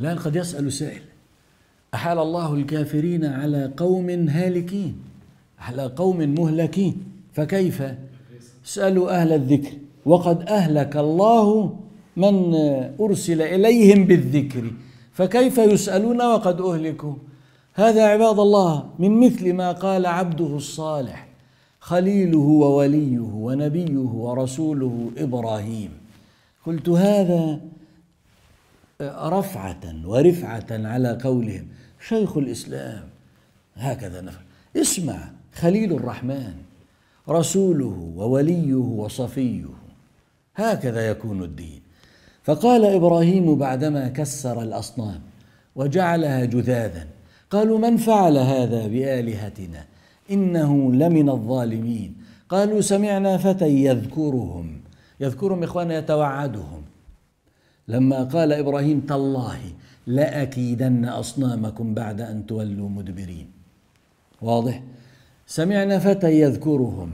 الآن قد يسأل سائل أحال الله الكافرين على قوم هالكين على قوم مهلكين فكيف اسألوا أهل الذكر وقد أهلك الله من أرسل إليهم بالذكر فكيف يسألون وقد أهلكوا هذا عباد الله من مثل ما قال عبده الصالح خليله ووليه ونبيه ورسوله إبراهيم قلت هذا رفعة ورفعة على قولهم شيخ الإسلام هكذا نفعل اسمع خليل الرحمن رسوله ووليه وصفيه هكذا يكون الدين فقال إبراهيم بعدما كسر الأصنام وجعلها جذاذا قالوا من فعل هذا بآلهتنا إنه لمن الظالمين قالوا سمعنا فتى يذكرهم يذكرهم إخوانا يتوعدهم لما قال ابراهيم تالله لاكيدن اصنامكم بعد ان تولوا مدبرين واضح سمعنا فتى يذكرهم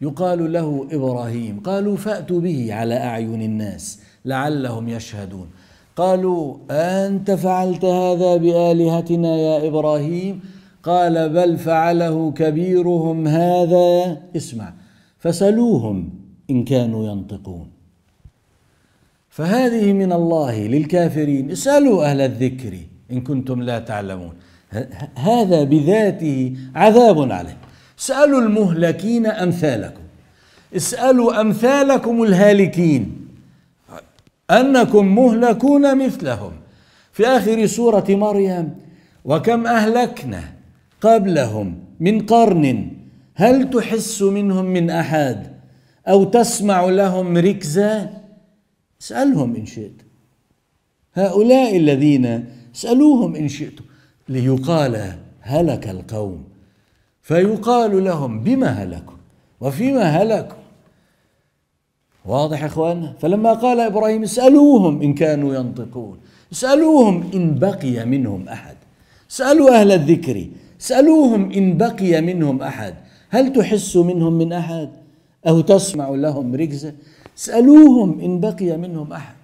يقال له ابراهيم قالوا فاتوا به على اعين الناس لعلهم يشهدون قالوا انت فعلت هذا بالهتنا يا ابراهيم قال بل فعله كبيرهم هذا اسمع فسلوهم ان كانوا ينطقون فهذه من الله للكافرين اسألوا أهل الذكر إن كنتم لا تعلمون هذا بذاته عذاب عليه اسألوا المهلكين أمثالكم اسألوا أمثالكم الهالكين أنكم مهلكون مثلهم في آخر سورة مريم وكم أهلكنا قبلهم من قرن هل تحس منهم من أحد أو تسمع لهم ركزاً اسألهم إن شئت هؤلاء الذين اسألوهم إن شئتم ليقال هلك القوم فيقال لهم بما هلكوا وفيما هلكوا واضح يا اخوانا فلما قال ابراهيم اسالوهم ان كانوا ينطقون اسالوهم ان بقي منهم احد اسالوا اهل الذكر اسالوهم ان بقي منهم احد هل تحس منهم من احد او تسمع لهم ركزه اسألوهم إن بقي منهم أحد